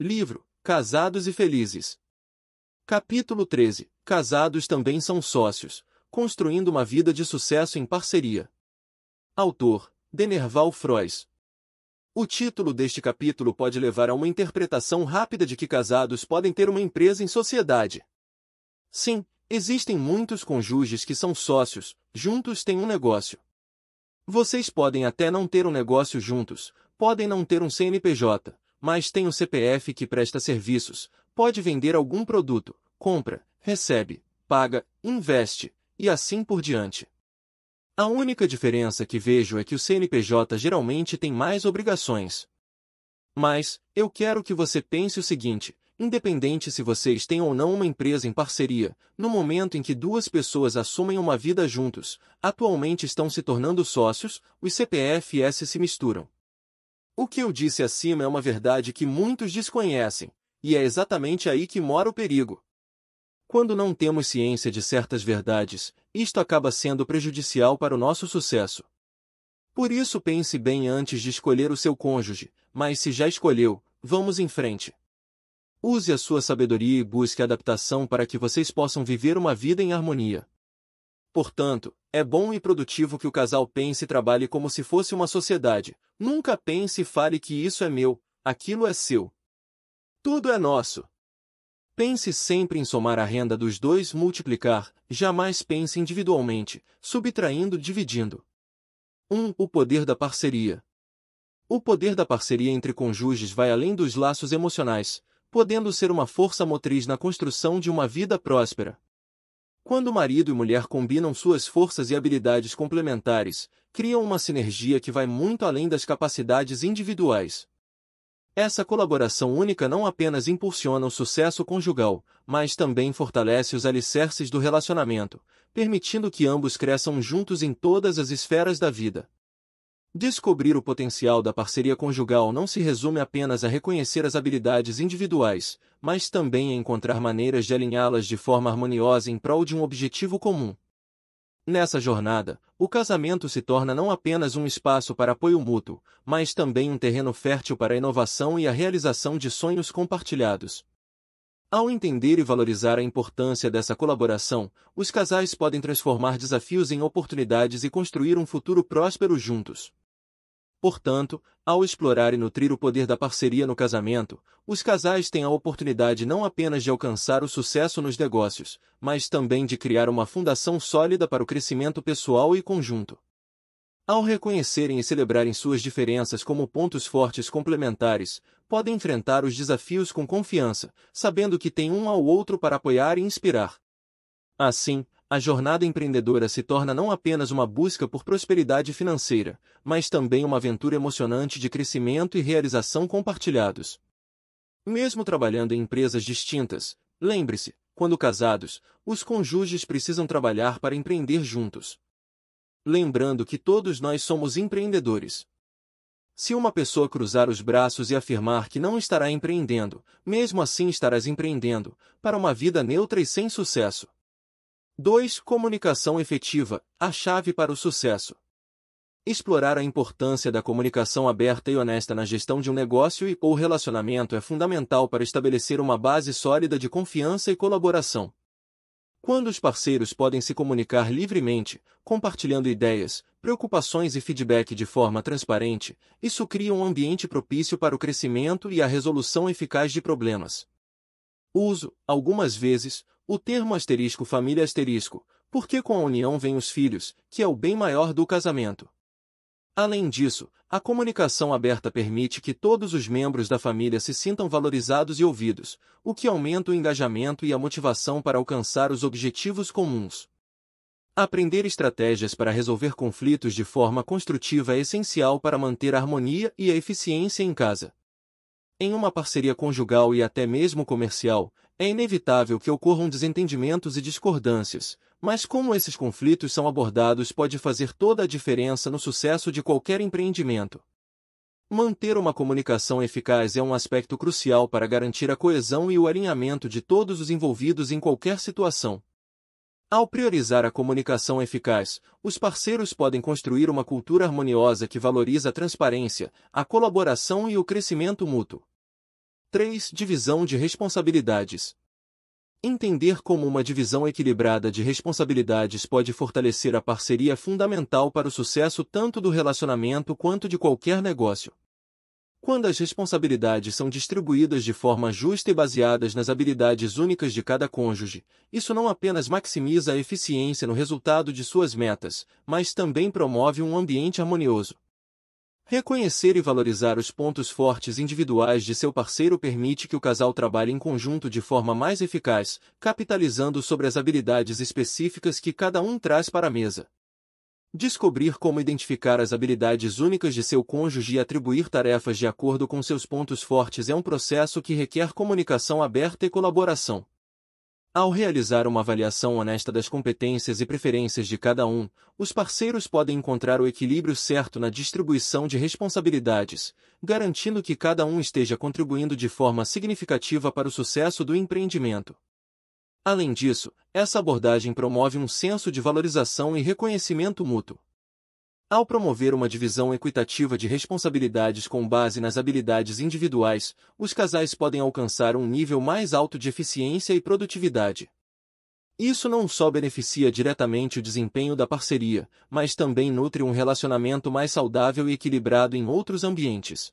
Livro: Casados e Felizes. Capítulo 13. Casados também são sócios, construindo uma vida de sucesso em parceria. Autor: Denerval Frois. O título deste capítulo pode levar a uma interpretação rápida de que casados podem ter uma empresa em sociedade. Sim, existem muitos cônjuges que são sócios, juntos têm um negócio. Vocês podem até não ter um negócio juntos, podem não ter um CNPJ, mas tem um CPF que presta serviços, pode vender algum produto, compra, recebe, paga, investe, e assim por diante. A única diferença que vejo é que o CNPJ geralmente tem mais obrigações. Mas, eu quero que você pense o seguinte, independente se vocês têm ou não uma empresa em parceria, no momento em que duas pessoas assumem uma vida juntos, atualmente estão se tornando sócios, os CPFs se misturam. O que eu disse acima é uma verdade que muitos desconhecem, e é exatamente aí que mora o perigo. Quando não temos ciência de certas verdades, isto acaba sendo prejudicial para o nosso sucesso. Por isso pense bem antes de escolher o seu cônjuge, mas se já escolheu, vamos em frente. Use a sua sabedoria e busque adaptação para que vocês possam viver uma vida em harmonia. Portanto, é bom e produtivo que o casal pense e trabalhe como se fosse uma sociedade. Nunca pense e fale que isso é meu, aquilo é seu. Tudo é nosso. Pense sempre em somar a renda dos dois, multiplicar, jamais pense individualmente, subtraindo, dividindo. 1. Um, o poder da parceria. O poder da parceria entre cônjuges vai além dos laços emocionais, podendo ser uma força motriz na construção de uma vida próspera. Quando marido e mulher combinam suas forças e habilidades complementares, criam uma sinergia que vai muito além das capacidades individuais. Essa colaboração única não apenas impulsiona o sucesso conjugal, mas também fortalece os alicerces do relacionamento, permitindo que ambos cresçam juntos em todas as esferas da vida. Descobrir o potencial da parceria conjugal não se resume apenas a reconhecer as habilidades individuais, mas também a encontrar maneiras de alinhá-las de forma harmoniosa em prol de um objetivo comum. Nessa jornada, o casamento se torna não apenas um espaço para apoio mútuo, mas também um terreno fértil para a inovação e a realização de sonhos compartilhados. Ao entender e valorizar a importância dessa colaboração, os casais podem transformar desafios em oportunidades e construir um futuro próspero juntos. Portanto, ao explorar e nutrir o poder da parceria no casamento, os casais têm a oportunidade não apenas de alcançar o sucesso nos negócios, mas também de criar uma fundação sólida para o crescimento pessoal e conjunto. Ao reconhecerem e celebrarem suas diferenças como pontos fortes complementares, podem enfrentar os desafios com confiança, sabendo que têm um ao outro para apoiar e inspirar. Assim, a jornada empreendedora se torna não apenas uma busca por prosperidade financeira, mas também uma aventura emocionante de crescimento e realização compartilhados. Mesmo trabalhando em empresas distintas, lembre-se, quando casados, os cônjuges precisam trabalhar para empreender juntos. Lembrando que todos nós somos empreendedores. Se uma pessoa cruzar os braços e afirmar que não estará empreendendo, mesmo assim estarás empreendendo, para uma vida neutra e sem sucesso. 2. Comunicação efetiva, a chave para o sucesso. Explorar a importância da comunicação aberta e honesta na gestão de um negócio e ou relacionamento é fundamental para estabelecer uma base sólida de confiança e colaboração. Quando os parceiros podem se comunicar livremente, compartilhando ideias, preocupações e feedback de forma transparente, isso cria um ambiente propício para o crescimento e a resolução eficaz de problemas. Uso, algumas vezes, o termo asterisco família asterisco, porque com a união vem os filhos, que é o bem maior do casamento. Além disso, a comunicação aberta permite que todos os membros da família se sintam valorizados e ouvidos, o que aumenta o engajamento e a motivação para alcançar os objetivos comuns. Aprender estratégias para resolver conflitos de forma construtiva é essencial para manter a harmonia e a eficiência em casa. Em uma parceria conjugal e até mesmo comercial, é inevitável que ocorram desentendimentos e discordâncias, mas como esses conflitos são abordados pode fazer toda a diferença no sucesso de qualquer empreendimento. Manter uma comunicação eficaz é um aspecto crucial para garantir a coesão e o alinhamento de todos os envolvidos em qualquer situação. Ao priorizar a comunicação eficaz, os parceiros podem construir uma cultura harmoniosa que valoriza a transparência, a colaboração e o crescimento mútuo. 3. Divisão de responsabilidades. Entender como uma divisão equilibrada de responsabilidades pode fortalecer a parceria fundamental para o sucesso tanto do relacionamento quanto de qualquer negócio. Quando as responsabilidades são distribuídas de forma justa e baseadas nas habilidades únicas de cada cônjuge, isso não apenas maximiza a eficiência no resultado de suas metas, mas também promove um ambiente harmonioso. Reconhecer e valorizar os pontos fortes individuais de seu parceiro permite que o casal trabalhe em conjunto de forma mais eficaz, capitalizando sobre as habilidades específicas que cada um traz para a mesa. Descobrir como identificar as habilidades únicas de seu cônjuge e atribuir tarefas de acordo com seus pontos fortes é um processo que requer comunicação aberta e colaboração. Ao realizar uma avaliação honesta das competências e preferências de cada um, os parceiros podem encontrar o equilíbrio certo na distribuição de responsabilidades, garantindo que cada um esteja contribuindo de forma significativa para o sucesso do empreendimento. Além disso, essa abordagem promove um senso de valorização e reconhecimento mútuo. Ao promover uma divisão equitativa de responsabilidades com base nas habilidades individuais, os casais podem alcançar um nível mais alto de eficiência e produtividade. Isso não só beneficia diretamente o desempenho da parceria, mas também nutre um relacionamento mais saudável e equilibrado em outros ambientes.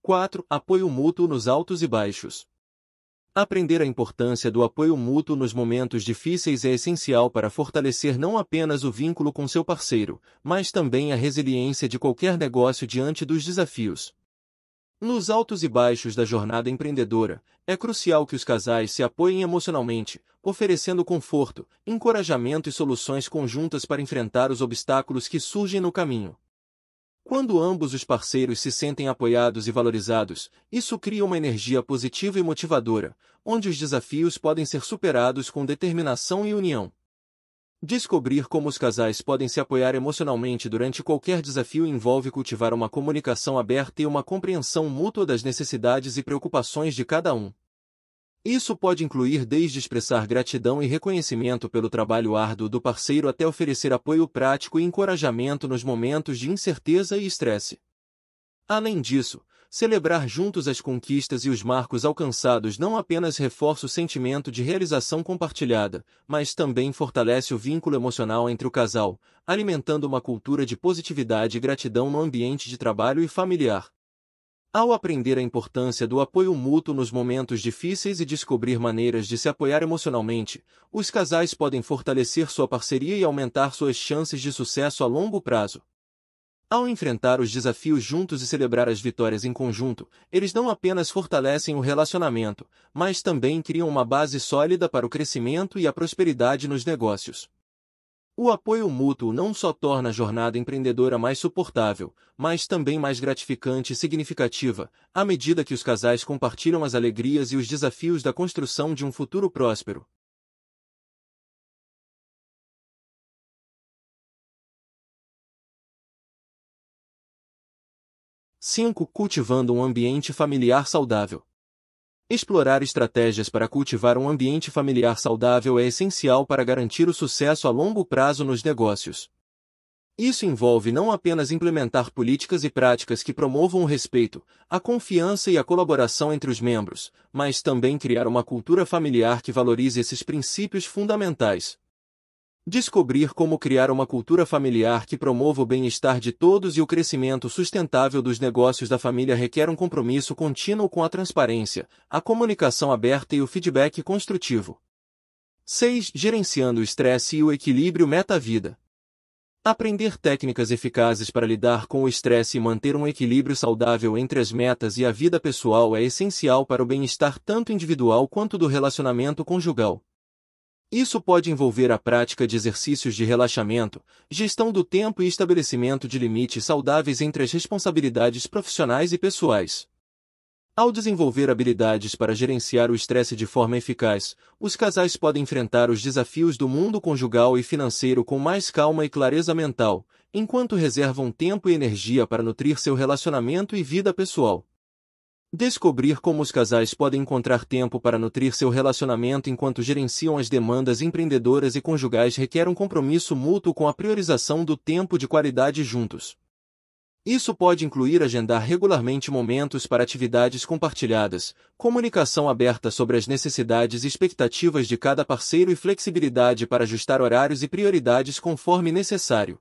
4. Apoio mútuo nos altos e baixos. Aprender a importância do apoio mútuo nos momentos difíceis é essencial para fortalecer não apenas o vínculo com seu parceiro, mas também a resiliência de qualquer negócio diante dos desafios. Nos altos e baixos da jornada empreendedora, é crucial que os casais se apoiem emocionalmente, oferecendo conforto, encorajamento e soluções conjuntas para enfrentar os obstáculos que surgem no caminho. Quando ambos os parceiros se sentem apoiados e valorizados, isso cria uma energia positiva e motivadora, onde os desafios podem ser superados com determinação e união. Descobrir como os casais podem se apoiar emocionalmente durante qualquer desafio envolve cultivar uma comunicação aberta e uma compreensão mútua das necessidades e preocupações de cada um. Isso pode incluir desde expressar gratidão e reconhecimento pelo trabalho árduo do parceiro até oferecer apoio prático e encorajamento nos momentos de incerteza e estresse. Além disso, celebrar juntos as conquistas e os marcos alcançados não apenas reforça o sentimento de realização compartilhada, mas também fortalece o vínculo emocional entre o casal, alimentando uma cultura de positividade e gratidão no ambiente de trabalho e familiar. Ao aprender a importância do apoio mútuo nos momentos difíceis e descobrir maneiras de se apoiar emocionalmente, os casais podem fortalecer sua parceria e aumentar suas chances de sucesso a longo prazo. Ao enfrentar os desafios juntos e celebrar as vitórias em conjunto, eles não apenas fortalecem o relacionamento, mas também criam uma base sólida para o crescimento e a prosperidade nos negócios. O apoio mútuo não só torna a jornada empreendedora mais suportável, mas também mais gratificante e significativa, à medida que os casais compartilham as alegrias e os desafios da construção de um futuro próspero. Cinco, cultivando um ambiente familiar saudável. Explorar estratégias para cultivar um ambiente familiar saudável é essencial para garantir o sucesso a longo prazo nos negócios. Isso envolve não apenas implementar políticas e práticas que promovam o respeito, a confiança e a colaboração entre os membros, mas também criar uma cultura familiar que valorize esses princípios fundamentais. Descobrir como criar uma cultura familiar que promova o bem-estar de todos e o crescimento sustentável dos negócios da família requer um compromisso contínuo com a transparência, a comunicação aberta e o feedback construtivo. 6. Gerenciando o estresse e o equilíbrio meta-vida. Aprender técnicas eficazes para lidar com o estresse e manter um equilíbrio saudável entre as metas e a vida pessoal é essencial para o bem-estar tanto individual quanto do relacionamento conjugal. Isso pode envolver a prática de exercícios de relaxamento, gestão do tempo e estabelecimento de limites saudáveis entre as responsabilidades profissionais e pessoais. Ao desenvolver habilidades para gerenciar o estresse de forma eficaz, os casais podem enfrentar os desafios do mundo conjugal e financeiro com mais calma e clareza mental, enquanto reservam tempo e energia para nutrir seu relacionamento e vida pessoal. Descobrir como os casais podem encontrar tempo para nutrir seu relacionamento enquanto gerenciam as demandas empreendedoras e conjugais requer um compromisso mútuo com a priorização do tempo de qualidade juntos. Isso pode incluir agendar regularmente momentos para atividades compartilhadas, comunicação aberta sobre as necessidades e expectativas de cada parceiro e flexibilidade para ajustar horários e prioridades conforme necessário.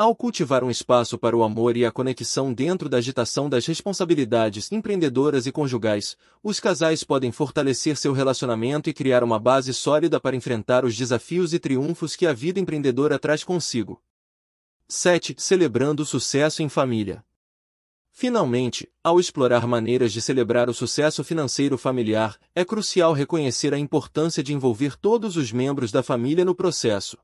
Ao cultivar um espaço para o amor e a conexão dentro da agitação das responsabilidades empreendedoras e conjugais, os casais podem fortalecer seu relacionamento e criar uma base sólida para enfrentar os desafios e triunfos que a vida empreendedora traz consigo. 7. Celebrando o sucesso em família. Finalmente, ao explorar maneiras de celebrar o sucesso financeiro familiar, é crucial reconhecer a importância de envolver todos os membros da família no processo.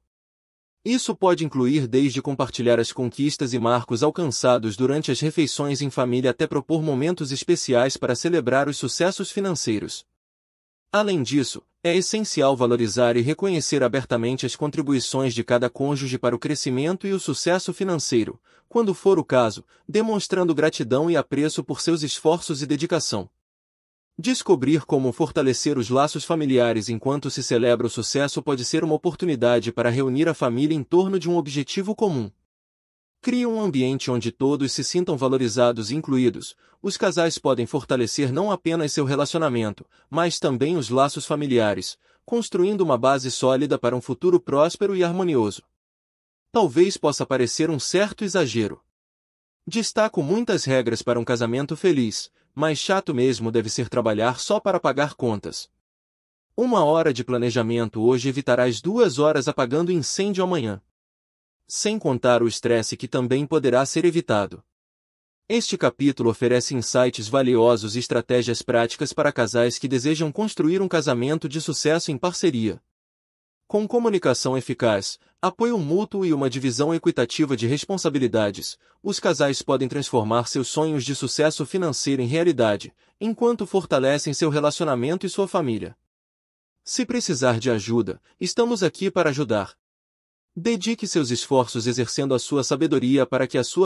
Isso pode incluir desde compartilhar as conquistas e marcos alcançados durante as refeições em família até propor momentos especiais para celebrar os sucessos financeiros. Além disso, é essencial valorizar e reconhecer abertamente as contribuições de cada cônjuge para o crescimento e o sucesso financeiro, quando for o caso, demonstrando gratidão e apreço por seus esforços e dedicação. Descobrir como fortalecer os laços familiares enquanto se celebra o sucesso pode ser uma oportunidade para reunir a família em torno de um objetivo comum. Crie um ambiente onde todos se sintam valorizados e incluídos. Os casais podem fortalecer não apenas seu relacionamento, mas também os laços familiares, construindo uma base sólida para um futuro próspero e harmonioso. Talvez possa parecer um certo exagero. Destaco muitas regras para um casamento feliz, mais chato mesmo deve ser trabalhar só para pagar contas. Uma hora de planejamento hoje evitarás duas horas apagando incêndio amanhã. Sem contar o estresse que também poderá ser evitado. Este capítulo oferece insights valiosos e estratégias práticas para casais que desejam construir um casamento de sucesso em parceria. Com comunicação eficaz, apoio mútuo e uma divisão equitativa de responsabilidades, os casais podem transformar seus sonhos de sucesso financeiro em realidade, enquanto fortalecem seu relacionamento e sua família. Se precisar de ajuda, estamos aqui para ajudar. Dedique seus esforços exercendo a sua sabedoria para que a sua